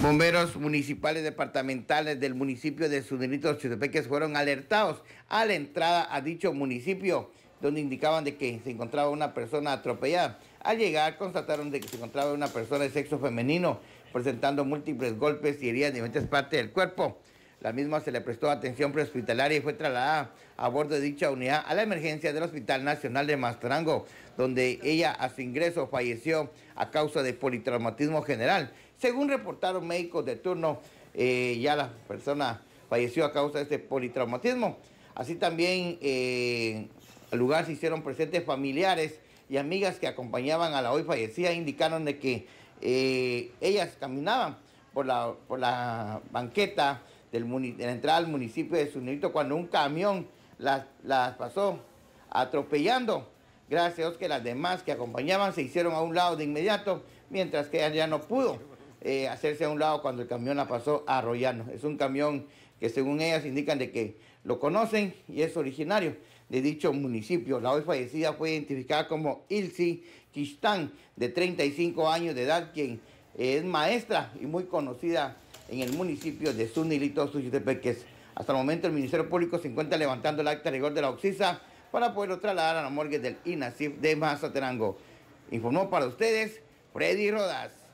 Bomberos municipales departamentales del municipio de Sunilito Chutepeques fueron alertados a la entrada a dicho municipio, donde indicaban de que se encontraba una persona atropellada. Al llegar constataron de que se encontraba una persona de sexo femenino presentando múltiples golpes y heridas en diferentes partes del cuerpo. La misma se le prestó atención prehospitalaria y fue trasladada a bordo de dicha unidad a la emergencia del Hospital Nacional de Mastrango, donde ella a su ingreso falleció a causa de politraumatismo general. Según reportaron médicos de turno, eh, ya la persona falleció a causa de este politraumatismo. Así también eh, al lugar se hicieron presentes familiares y amigas que acompañaban a la hoy fallecida, indicaron de que eh, ellas caminaban por por la banqueta del de la entrada al municipio de Sunito cuando un camión las, pasó atropellando. Gracias a Dios que las demás que acompañaban se hicieron a un lado de inmediato, mientras que ella ya no pudo eh, hacerse a un lado cuando el camión la pasó arrollando. Es un camión que según ellas indican de que lo conocen y es originario de dicho municipio. La hoy fallecida fue identificada como Ilsi Quistán, de 35 años de edad, quien es maestra y muy conocida en el municipio de Sunilito, Suchitepeques. Hasta el momento el Ministerio Público se encuentra levantando el acta de rigor de la Oxisa para poderlo trasladar a la morgue del INACIF de Mazaterango. Informó para ustedes Freddy Rodas.